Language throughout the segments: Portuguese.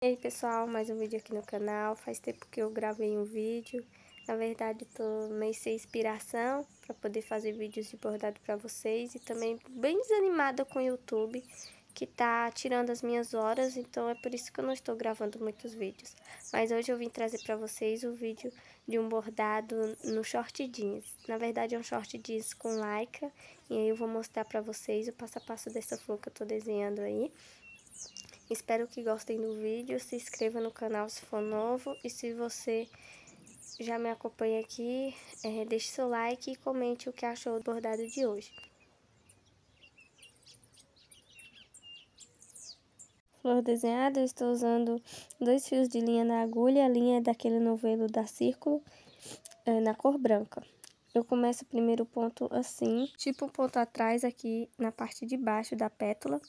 E aí pessoal, mais um vídeo aqui no canal, faz tempo que eu gravei um vídeo, na verdade tô meio sem inspiração para poder fazer vídeos de bordado para vocês e também bem desanimada com o YouTube, que tá tirando as minhas horas, então é por isso que eu não estou gravando muitos vídeos. Mas hoje eu vim trazer para vocês o um vídeo de um bordado no short jeans, na verdade é um short jeans com lycra, e aí eu vou mostrar para vocês o passo a passo dessa flor que eu tô desenhando aí. Espero que gostem do vídeo, se inscreva no canal se for novo e se você já me acompanha aqui, é, deixe seu like e comente o que achou do bordado de hoje. Flor desenhada, eu estou usando dois fios de linha na agulha, a linha é daquele novelo da círculo, é, na cor branca. Eu começo o primeiro ponto assim, tipo um ponto atrás aqui na parte de baixo da pétala,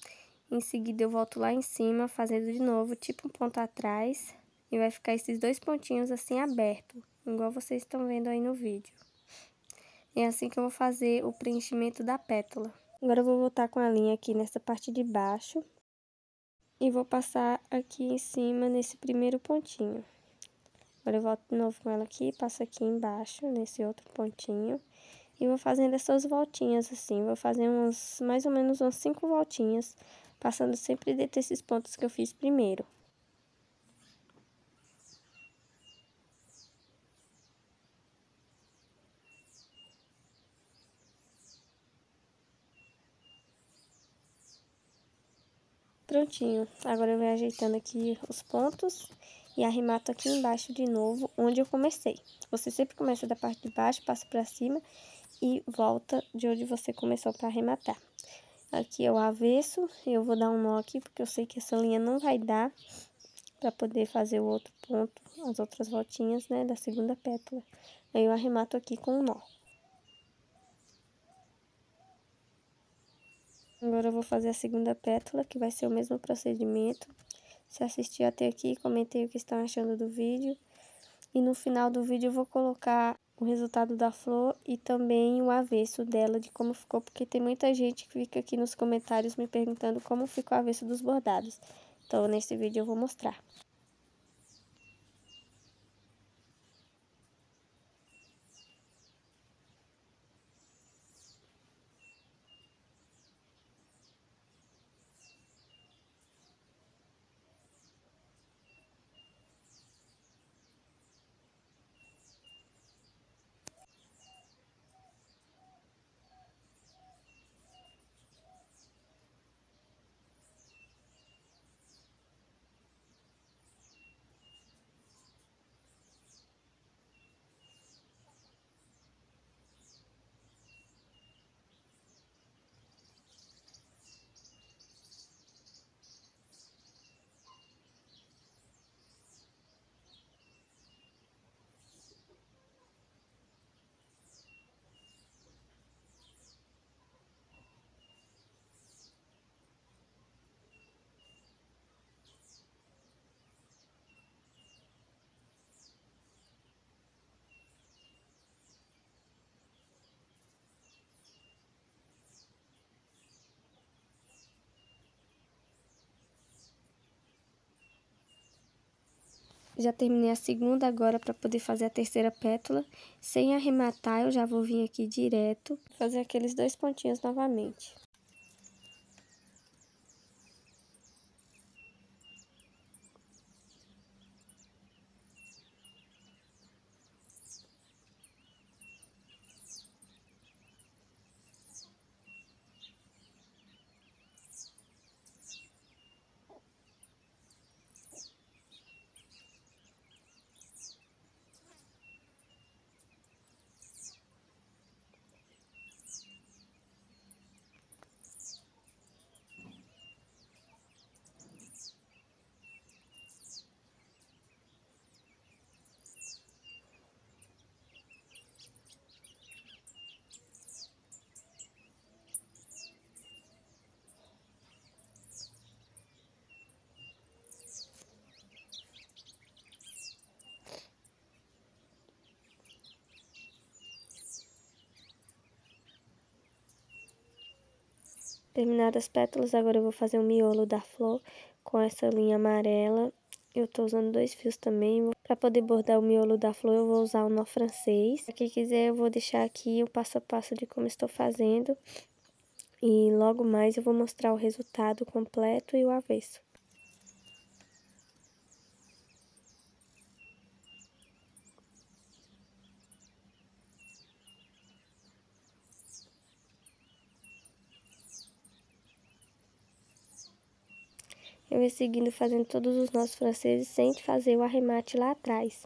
em seguida, eu volto lá em cima, fazendo de novo, tipo um ponto atrás. E vai ficar esses dois pontinhos assim aberto, igual vocês estão vendo aí no vídeo. É assim que eu vou fazer o preenchimento da pétala. Agora eu vou voltar com a linha aqui nessa parte de baixo. E vou passar aqui em cima nesse primeiro pontinho. Agora eu volto de novo com ela aqui, passo aqui embaixo, nesse outro pontinho. E vou fazendo essas voltinhas assim, vou fazer uns mais ou menos umas cinco voltinhas passando sempre dentro desses pontos que eu fiz primeiro. Prontinho, agora eu venho ajeitando aqui os pontos e arremato aqui embaixo de novo, onde eu comecei. Você sempre começa da parte de baixo, passa pra cima e volta de onde você começou para arrematar aqui é o avesso. Eu vou dar um nó aqui, porque eu sei que essa linha não vai dar para poder fazer o outro ponto, as outras voltinhas, né, da segunda pétala. Aí eu arremato aqui com um nó. Agora eu vou fazer a segunda pétala, que vai ser o mesmo procedimento. Se assistiu até aqui, comentei o que estão achando do vídeo. E no final do vídeo eu vou colocar o resultado da flor e também o avesso dela, de como ficou, porque tem muita gente que fica aqui nos comentários me perguntando como ficou o avesso dos bordados. Então, nesse vídeo eu vou mostrar. Já terminei a segunda agora para poder fazer a terceira pétala. Sem arrematar, eu já vou vir aqui direto fazer aqueles dois pontinhos novamente. Terminadas as pétalas, agora eu vou fazer o miolo da flor com essa linha amarela. Eu tô usando dois fios também. Pra poder bordar o miolo da flor, eu vou usar o nó francês. Pra quem quiser, eu vou deixar aqui o passo a passo de como estou fazendo. E logo mais eu vou mostrar o resultado completo e o avesso. eu ia seguindo fazendo todos os nossos franceses sem fazer o arremate lá atrás.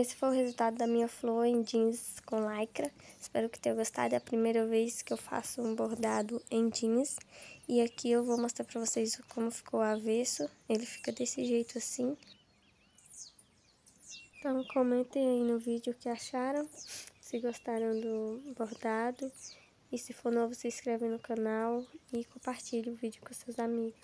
Esse foi o resultado da minha flor em jeans com lycra. Espero que tenha gostado. É a primeira vez que eu faço um bordado em jeans. E aqui eu vou mostrar pra vocês como ficou o avesso. Ele fica desse jeito assim. Então comentem aí no vídeo o que acharam. Se gostaram do bordado. E se for novo, se inscreve no canal e compartilhe o vídeo com seus amigos.